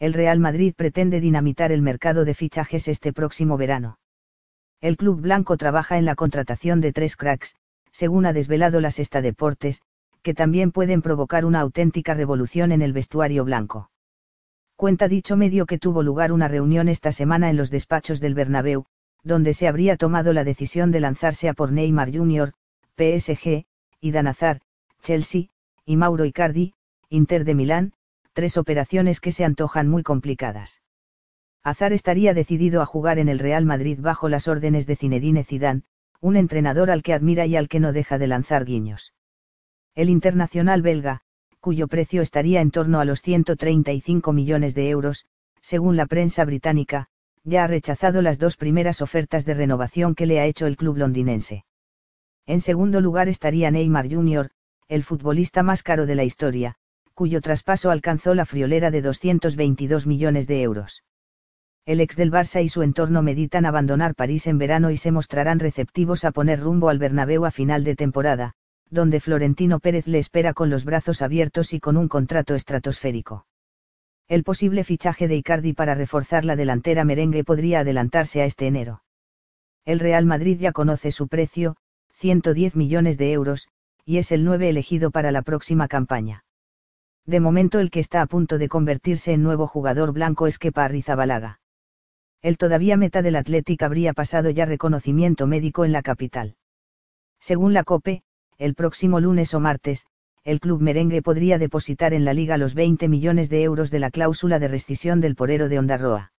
el Real Madrid pretende dinamitar el mercado de fichajes este próximo verano. El club blanco trabaja en la contratación de tres cracks, según ha desvelado la Esta Deportes, que también pueden provocar una auténtica revolución en el vestuario blanco. Cuenta dicho medio que tuvo lugar una reunión esta semana en los despachos del Bernabéu, donde se habría tomado la decisión de lanzarse a por Neymar Jr., PSG, y Danazar, Chelsea, y Mauro Icardi, Inter de Milán, tres operaciones que se antojan muy complicadas. Azar estaría decidido a jugar en el Real Madrid bajo las órdenes de Zinedine Zidane, un entrenador al que admira y al que no deja de lanzar guiños. El internacional belga, cuyo precio estaría en torno a los 135 millones de euros, según la prensa británica, ya ha rechazado las dos primeras ofertas de renovación que le ha hecho el club londinense. En segundo lugar estaría Neymar Jr., el futbolista más caro de la historia, cuyo traspaso alcanzó la friolera de 222 millones de euros. El ex del Barça y su entorno meditan abandonar París en verano y se mostrarán receptivos a poner rumbo al Bernabéu a final de temporada, donde Florentino Pérez le espera con los brazos abiertos y con un contrato estratosférico. El posible fichaje de Icardi para reforzar la delantera merengue podría adelantarse a este enero. El Real Madrid ya conoce su precio, 110 millones de euros, y es el 9 elegido para la próxima campaña de momento el que está a punto de convertirse en nuevo jugador blanco es Kepa Arrizabalaga. El todavía meta del Atlético habría pasado ya reconocimiento médico en la capital. Según la COPE, el próximo lunes o martes, el club merengue podría depositar en la liga los 20 millones de euros de la cláusula de rescisión del porero de Ondarroa.